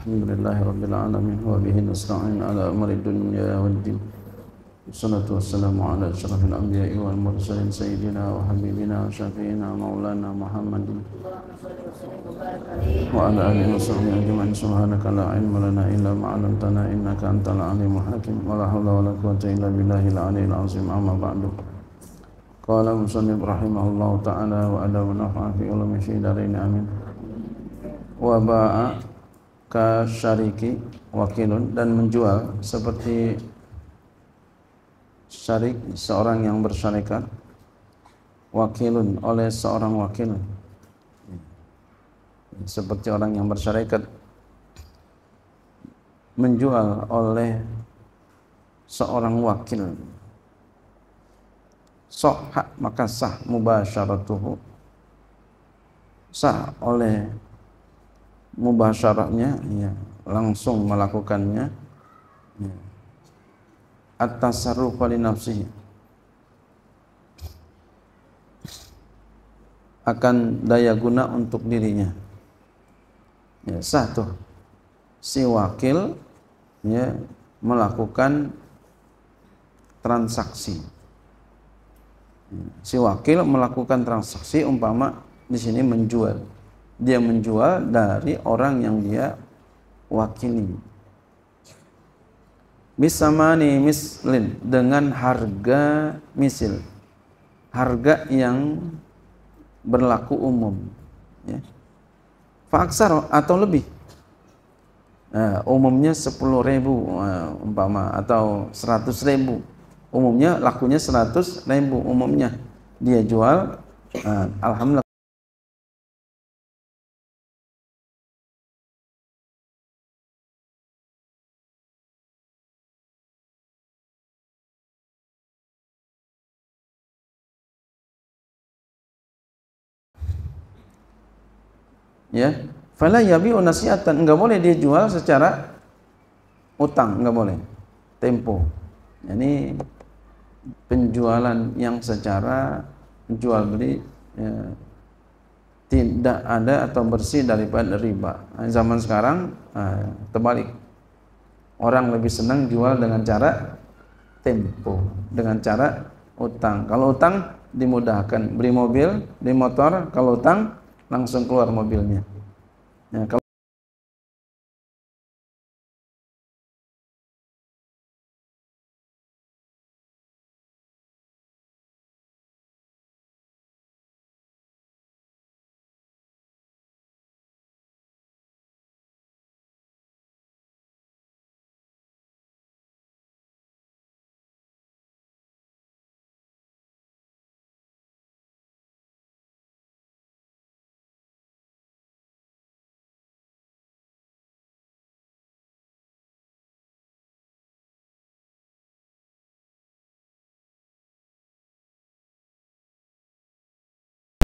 الحمد لله رب العالمين وبه نستعين على أمر الدنيا والدين والصلاة والسلام على أشرف الأنبياء والمرسلين سيدنا وحبيبنا وشفينا مولانا محمد وعلى آله وصحبه أجمعين سبحانك لا علم لنا إلا ما علمتنا إنك أنت العليم الحكيم ولا حول ولا قوة إلا بالله العلي العظيم أما بعد قال المصنف رحمه الله تعالى وأدب نفع في علم الشيء دارين آمين وباء kasyariki wakilun dan menjual seperti syarik seorang yang bersyarikat wakilun oleh seorang wakil seperti orang yang bersyarikat menjual oleh seorang wakil sohak maka sah mubasyaratuhu sah oleh Membahas ya, langsung melakukannya ya. atas tasarruf nafsihi akan daya guna untuk dirinya ya, satu si wakil ya, melakukan transaksi ya, si wakil melakukan transaksi umpama di sini menjual dia menjual dari orang yang dia wakili. misamani mislin dengan harga misil. Harga yang berlaku umum. Ya. Faksar atau lebih. Nah, umumnya 10 ribu eh, umpama atau 100 ribu. Umumnya lakunya 100 ribu umumnya. Dia jual, uh, alhamdulillah. ya fala yabi nasi'atan enggak boleh dia jual secara utang enggak boleh tempo ini penjualan yang secara jual beli ya, tidak ada atau bersih daripada riba nah, zaman sekarang eh, terbalik orang lebih senang jual dengan cara tempo dengan cara utang kalau utang dimudahkan beli mobil beli motor kalau utang langsung keluar mobilnya. Ya, kalau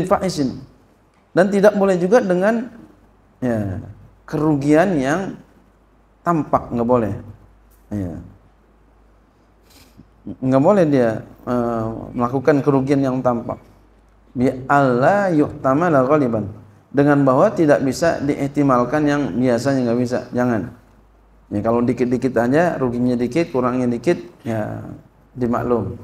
faizin dan tidak boleh juga dengan ya, kerugian yang tampak nggak boleh ya. nggak boleh dia uh, melakukan kerugian yang tampak bi Allah yuhtamala ghaliban dengan bahwa tidak bisa diihtimalkan yang biasanya nggak bisa jangan ya kalau dikit-dikit aja ruginya dikit kurangnya dikit ya dimaklum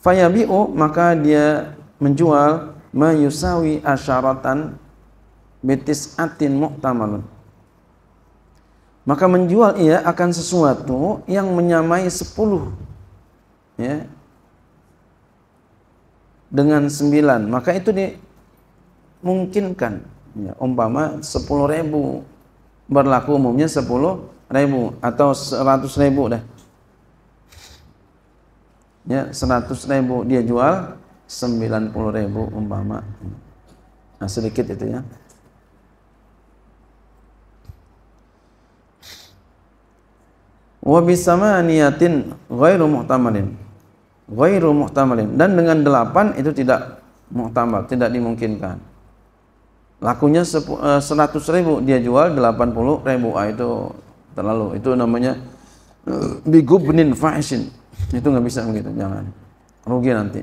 fayabi'u maka dia menjual mayusawi asyaratan betis atin muktamalun maka menjual ia akan sesuatu yang menyamai sepuluh ya dengan sembilan. maka itu dimungkinkan ya, umpama sepuluh ribu berlaku umumnya sepuluh ribu atau seratus ribu dah ya 100 ribu dia jual 90 ribu umpama nah, sedikit itu ya wabisama rumah ghairu muhtamalin ghairu muhtamalin dan dengan delapan itu tidak muhtamal tidak dimungkinkan lakunya 100 eh, ribu dia jual 80 ribu ah, itu terlalu itu namanya eh, bigubnin fa'isin itu nggak bisa begitu jangan rugi nanti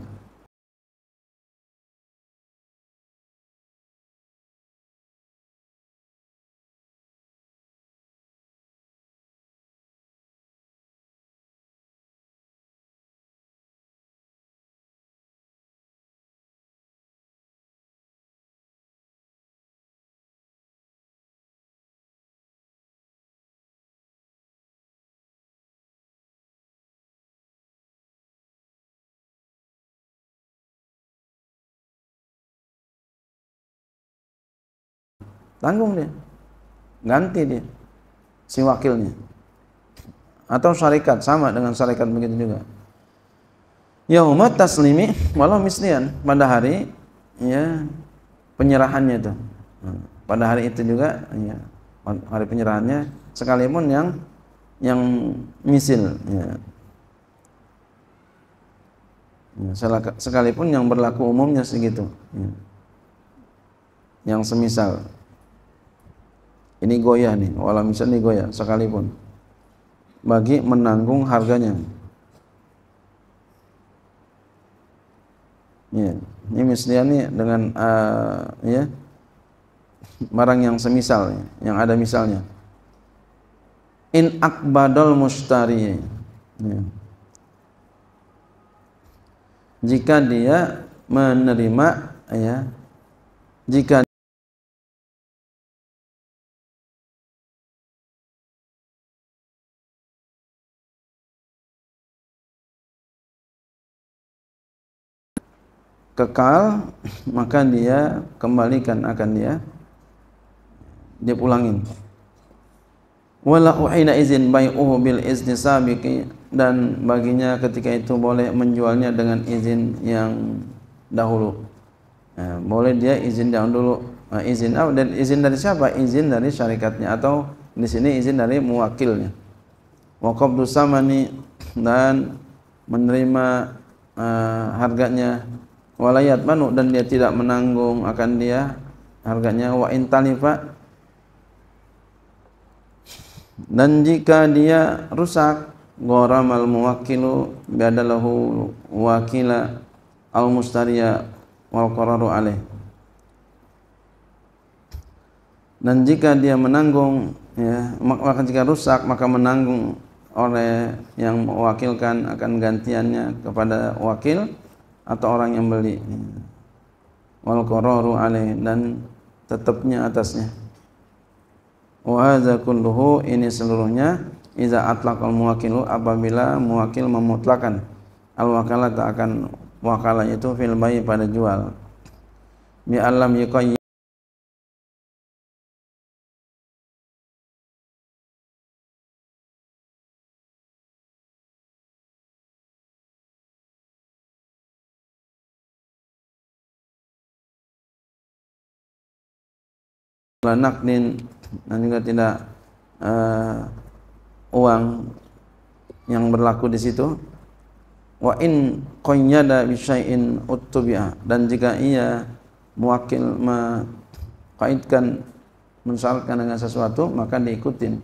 tanggung dia ganti dia si wakilnya atau syarikat sama dengan syarikat begitu juga yauma taslimi walau mislian pada hari ya penyerahannya itu pada hari itu juga ya, hari penyerahannya sekalipun yang yang misil ya, ya sekalipun yang berlaku umumnya segitu ya. yang semisal ini goyah nih, walau misalnya ini goyah sekalipun. Bagi menanggung harganya. Ya, ini misalnya nih dengan uh, ya barang yang semisal yang ada misalnya. In akbadal mustari. Ya. Jika dia menerima ya jika kekal maka dia kembalikan akan dia dia pulangin wala uhina izin bai'uhu bil izni sabiqi dan baginya ketika itu boleh menjualnya dengan izin yang dahulu nah, boleh dia izin yang dulu nah, izin apa dan izin dari siapa izin dari syarikatnya atau di sini izin dari muwakilnya wakob qabdu samani dan menerima uh, harganya walayat manu dan dia tidak menanggung akan dia harganya wa intalifa dan jika dia rusak goramal muwakilu biadalahu wakila al mustariya wal qararu alaih dan jika dia menanggung ya maka jika rusak maka menanggung oleh yang mewakilkan akan gantiannya kepada wakil atau orang yang beli wal qararu alaih dan tetapnya atasnya wa hadza kulluhu ini seluruhnya iza atlaqal muwakilu apabila muwakil memutlakan al tak akan wakalah itu fil pada jual bi alam yuqayyim nih, dan juga tidak uh, uang yang berlaku di situ wa in qayyada bi syai'in uttubi'a dan jika ia mewakil mengkaitkan mensalkan dengan sesuatu maka diikutin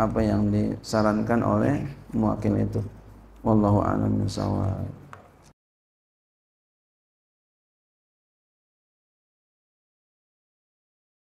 apa yang disarankan oleh mewakil itu wallahu a'lam bishawab